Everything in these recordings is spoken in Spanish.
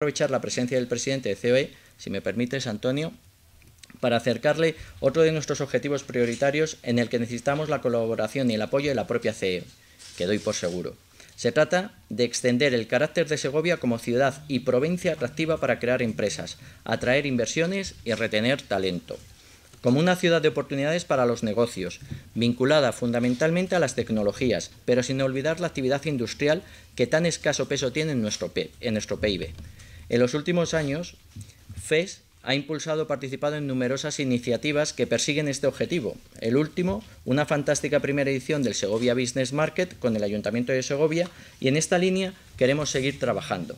aprovechar la presencia del presidente de COE, si me permites, Antonio, para acercarle otro de nuestros objetivos prioritarios en el que necesitamos la colaboración y el apoyo de la propia CE, que doy por seguro. Se trata de extender el carácter de Segovia como ciudad y provincia atractiva para crear empresas, atraer inversiones y retener talento. Como una ciudad de oportunidades para los negocios, vinculada fundamentalmente a las tecnologías, pero sin olvidar la actividad industrial que tan escaso peso tiene en nuestro PIB. En los últimos años, FES ha impulsado y participado en numerosas iniciativas que persiguen este objetivo. El último, una fantástica primera edición del Segovia Business Market con el Ayuntamiento de Segovia y en esta línea queremos seguir trabajando.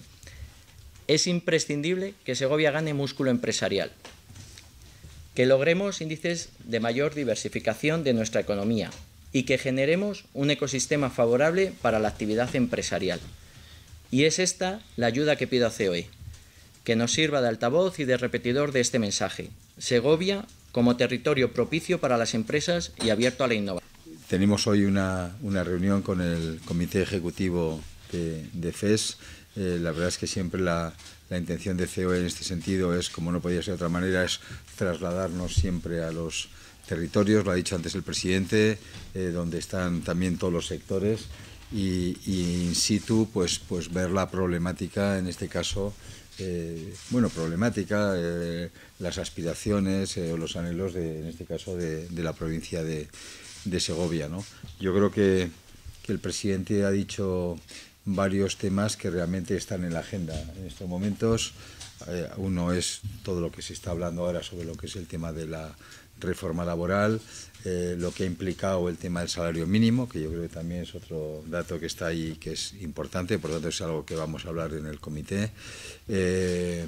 Es imprescindible que Segovia gane músculo empresarial, que logremos índices de mayor diversificación de nuestra economía y que generemos un ecosistema favorable para la actividad empresarial. Y es esta la ayuda que pido a COE que nos sirva de altavoz y de repetidor de este mensaje. Segovia como territorio propicio para las empresas y abierto a la innovación. Tenemos hoy una, una reunión con el Comité Ejecutivo de, de FES. Eh, la verdad es que siempre la, la intención de CEO en este sentido es, como no podía ser de otra manera, es trasladarnos siempre a los territorios, lo ha dicho antes el presidente, eh, donde están también todos los sectores y, in situ pues, pues ver la problemática, en este caso, eh, bueno, problemática, eh, las aspiraciones eh, o los anhelos, en este caso, de, la provincia de, de Segovia. ¿no? Yo creo que, que el presidente ha dicho varios temas que realmente están en la agenda en estos momentos. Eh, uno es todo lo que se está hablando ahora sobre lo que es el tema de la reforma laboral, eh, lo que ha implicado el tema del salario mínimo, que yo creo que también es otro dato que está ahí que es importante, por lo tanto es algo que vamos a hablar en el comité. Eh,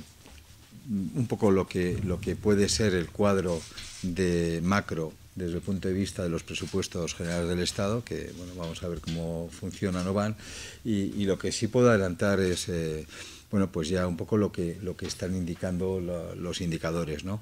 un poco lo que, lo que puede ser el cuadro de macro desde el punto de vista de los presupuestos generales del Estado, que bueno, vamos a ver cómo funcionan o van, y, lo que sí puedo adelantar es eh, bueno, pues ya un poco lo que, lo que están indicando los indicadores. ¿no?